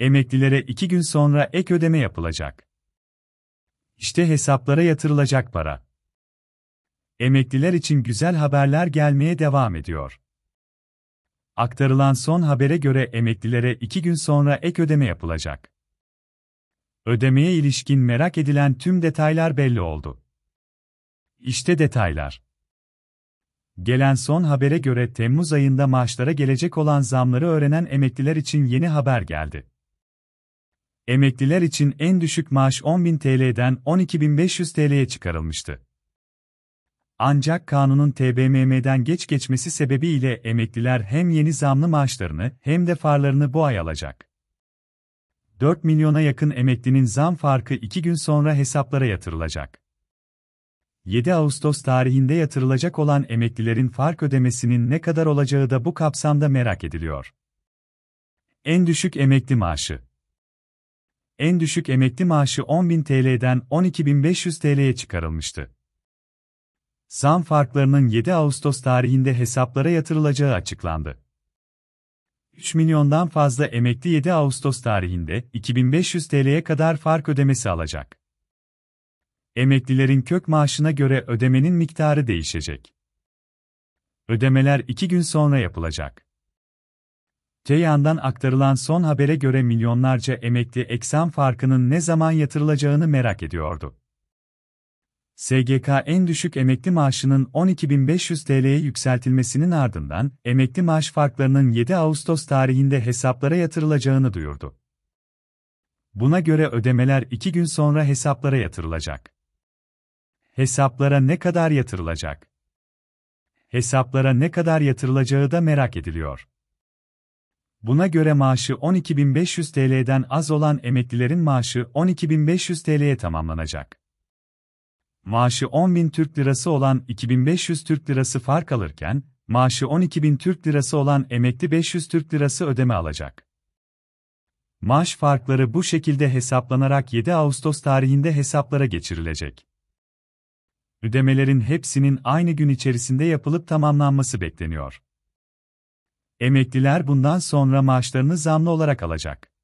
Emeklilere iki gün sonra ek ödeme yapılacak. İşte hesaplara yatırılacak para. Emekliler için güzel haberler gelmeye devam ediyor. Aktarılan son habere göre emeklilere iki gün sonra ek ödeme yapılacak. Ödemeye ilişkin merak edilen tüm detaylar belli oldu. İşte detaylar. Gelen son habere göre Temmuz ayında maaşlara gelecek olan zamları öğrenen emekliler için yeni haber geldi. Emekliler için en düşük maaş 10.000 TL'den 12.500 TL'ye çıkarılmıştı. Ancak kanunun TBMM'den geç geçmesi sebebiyle emekliler hem yeni zamlı maaşlarını hem de farlarını bu ay alacak. 4 milyona yakın emeklinin zam farkı 2 gün sonra hesaplara yatırılacak. 7 Ağustos tarihinde yatırılacak olan emeklilerin fark ödemesinin ne kadar olacağı da bu kapsamda merak ediliyor. En düşük emekli maaşı en düşük emekli maaşı 10.000 TL'den 12.500 TL'ye çıkarılmıştı. Zam farklarının 7 Ağustos tarihinde hesaplara yatırılacağı açıklandı. 3 milyondan fazla emekli 7 Ağustos tarihinde 2500 TL'ye kadar fark ödemesi alacak. Emeklilerin kök maaşına göre ödemenin miktarı değişecek. Ödemeler 2 gün sonra yapılacak. Ceyhan'dan aktarılan son habere göre milyonlarca emekli eksen farkının ne zaman yatırılacağını merak ediyordu. SGK en düşük emekli maaşının 12.500 TL'ye yükseltilmesinin ardından emekli maaş farklarının 7 Ağustos tarihinde hesaplara yatırılacağını duyurdu. Buna göre ödemeler 2 gün sonra hesaplara yatırılacak. Hesaplara ne kadar yatırılacak? Hesaplara ne kadar yatırılacağı da merak ediliyor. Buna göre maaşı 12.500 TL'den az olan emeklilerin maaşı 12.500 TL'ye tamamlanacak. Maaşı 10.000 Türk Lirası olan 2.500 Türk Lirası fark alırken, maaşı 12.000 Türk Lirası olan emekli 500 Türk Lirası ödeme alacak. Maaş farkları bu şekilde hesaplanarak 7 Ağustos tarihinde hesaplara geçirilecek. Ödemelerin hepsinin aynı gün içerisinde yapılıp tamamlanması bekleniyor. Emekliler bundan sonra maaşlarını zamlı olarak alacak.